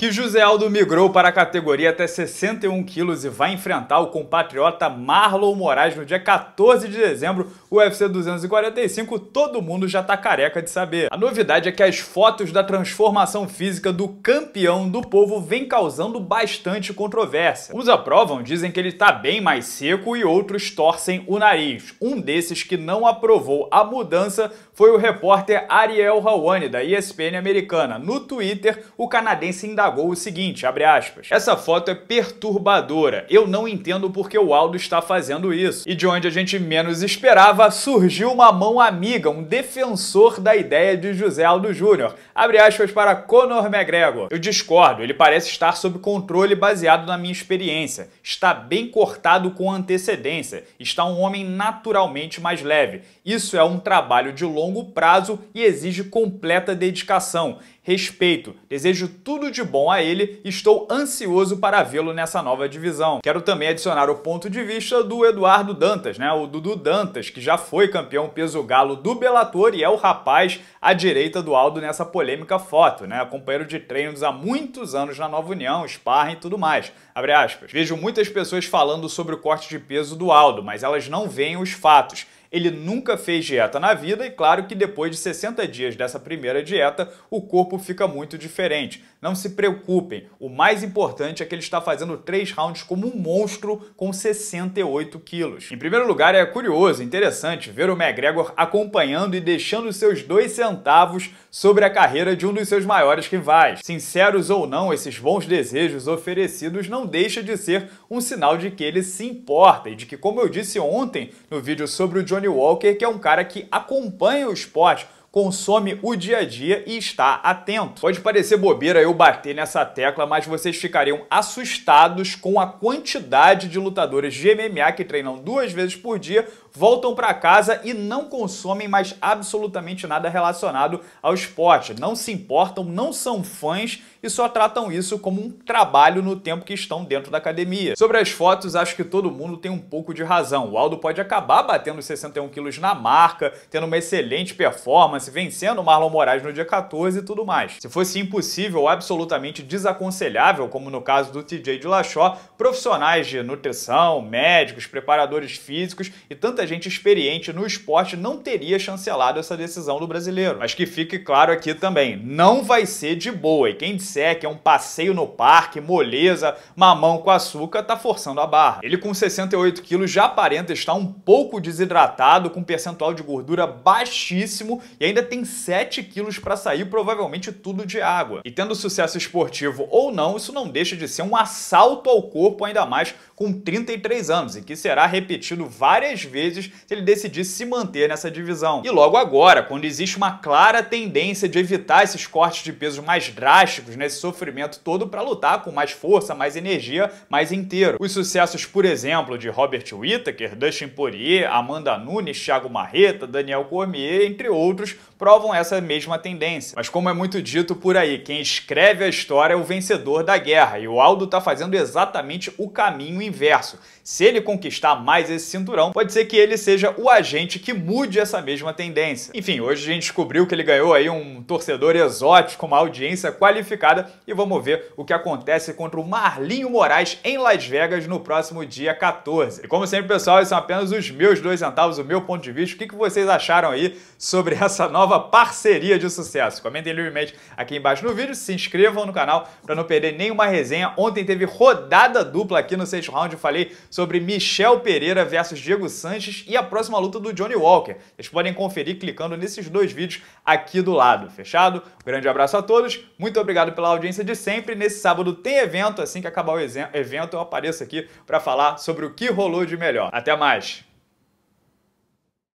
que José Aldo migrou para a categoria até 61 quilos e vai enfrentar o compatriota Marlon Moraes no dia 14 de dezembro, UFC 245, todo mundo já tá careca de saber. A novidade é que as fotos da transformação física do campeão do povo vem causando bastante controvérsia. Uns aprovam, dizem que ele tá bem mais seco e outros torcem o nariz. Um desses que não aprovou a mudança foi o repórter Ariel Rawani, da ESPN americana. No Twitter, o canadense ainda pagou o seguinte, abre aspas, essa foto é perturbadora, eu não entendo porque o Aldo está fazendo isso. E de onde a gente menos esperava, surgiu uma mão amiga, um defensor da ideia de José Aldo Júnior, abre aspas para Conor McGregor. Eu discordo, ele parece estar sob controle baseado na minha experiência, está bem cortado com antecedência, está um homem naturalmente mais leve. Isso é um trabalho de longo prazo e exige completa dedicação, respeito, desejo tudo de bom bom a ele e estou ansioso para vê-lo nessa nova divisão. Quero também adicionar o ponto de vista do Eduardo Dantas, né? O Dudu Dantas, que já foi campeão peso galo do Bellator e é o rapaz à direita do Aldo nessa polêmica foto, né? Companheiro de treinos há muitos anos na Nova União, sparring e tudo mais. Abre aspas. Vejo muitas pessoas falando sobre o corte de peso do Aldo, mas elas não veem os fatos. Ele nunca fez dieta na vida e claro que depois de 60 dias dessa primeira dieta, o corpo fica muito diferente. Não se preocupem, o mais importante é que ele está fazendo três rounds como um monstro com 68 quilos. Em primeiro lugar, é curioso, interessante ver o McGregor acompanhando e deixando seus dois centavos sobre a carreira de um dos seus maiores rivais. Sinceros ou não, esses bons desejos oferecidos não deixa de ser um sinal de que ele se importa e de que, como eu disse ontem no vídeo sobre o Johnny Walker, que é um cara que acompanha o esporte consome o dia a dia e está atento. Pode parecer bobeira eu bater nessa tecla, mas vocês ficariam assustados com a quantidade de lutadores de MMA que treinam duas vezes por dia voltam para casa e não consomem mais absolutamente nada relacionado ao esporte. Não se importam, não são fãs e só tratam isso como um trabalho no tempo que estão dentro da academia. Sobre as fotos, acho que todo mundo tem um pouco de razão. O Aldo pode acabar batendo 61 quilos na marca, tendo uma excelente performance, vencendo o Marlon Moraes no dia 14 e tudo mais. Se fosse impossível ou absolutamente desaconselhável, como no caso do TJ de Lachó, profissionais de nutrição, médicos, preparadores físicos e tantas gente experiente no esporte não teria chancelado essa decisão do brasileiro. Mas que fique claro aqui também, não vai ser de boa. E quem disser que é um passeio no parque, moleza, mamão com açúcar, tá forçando a barra. Ele com 68 quilos já aparenta estar um pouco desidratado, com um percentual de gordura baixíssimo e ainda tem 7 quilos para sair, provavelmente tudo de água. E tendo sucesso esportivo ou não, isso não deixa de ser um assalto ao corpo, ainda mais com 33 anos, e que será repetido várias vezes vezes se ele decidisse se manter nessa divisão. E logo agora, quando existe uma clara tendência de evitar esses cortes de peso mais drásticos, nesse né, sofrimento todo, para lutar com mais força, mais energia, mais inteiro. Os sucessos, por exemplo, de Robert Whittaker, Dustin Poirier, Amanda Nunes, Thiago Marreta, Daniel Cormier, entre outros, provam essa mesma tendência. Mas como é muito dito por aí, quem escreve a história é o vencedor da guerra, e o Aldo está fazendo exatamente o caminho inverso. Se ele conquistar mais esse cinturão, pode ser que ele seja o agente que mude essa mesma tendência. Enfim, hoje a gente descobriu que ele ganhou aí um torcedor exótico, uma audiência qualificada e vamos ver o que acontece contra o Marlinho Moraes em Las Vegas no próximo dia 14. E como sempre, pessoal, esses são apenas os meus dois centavos, o meu ponto de vista. O que vocês acharam aí sobre essa nova parceria de sucesso? Comentem livremente aqui embaixo no vídeo, se inscrevam no canal para não perder nenhuma resenha. Ontem teve rodada dupla aqui no sexto round, eu falei sobre Michel Pereira versus Diego Sanches Sanches e a próxima luta do Johnny Walker. Vocês podem conferir clicando nesses dois vídeos aqui do lado, fechado? Um grande abraço a todos, muito obrigado pela audiência de sempre. Nesse sábado tem evento, assim que acabar o evento eu apareço aqui para falar sobre o que rolou de melhor. Até mais!